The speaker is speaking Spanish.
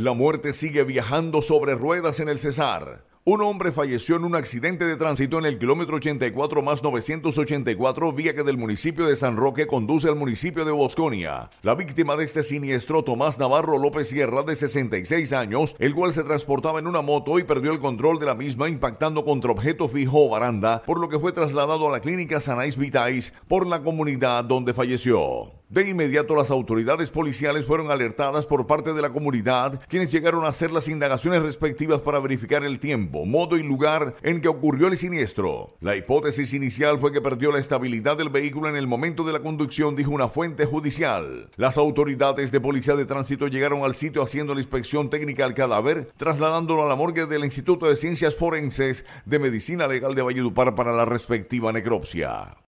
La muerte sigue viajando sobre ruedas en el Cesar. Un hombre falleció en un accidente de tránsito en el kilómetro 84 más 984, vía que del municipio de San Roque conduce al municipio de Bosconia. La víctima de este siniestro, Tomás Navarro López Sierra, de 66 años, el cual se transportaba en una moto y perdió el control de la misma impactando contra objeto fijo o baranda, por lo que fue trasladado a la clínica Sanais Vitais por la comunidad donde falleció. De inmediato las autoridades policiales fueron alertadas por parte de la comunidad, quienes llegaron a hacer las indagaciones respectivas para verificar el tiempo, modo y lugar en que ocurrió el siniestro. La hipótesis inicial fue que perdió la estabilidad del vehículo en el momento de la conducción, dijo una fuente judicial. Las autoridades de policía de tránsito llegaron al sitio haciendo la inspección técnica al cadáver, trasladándolo a la morgue del Instituto de Ciencias Forenses de Medicina Legal de Valledupar para la respectiva necropsia.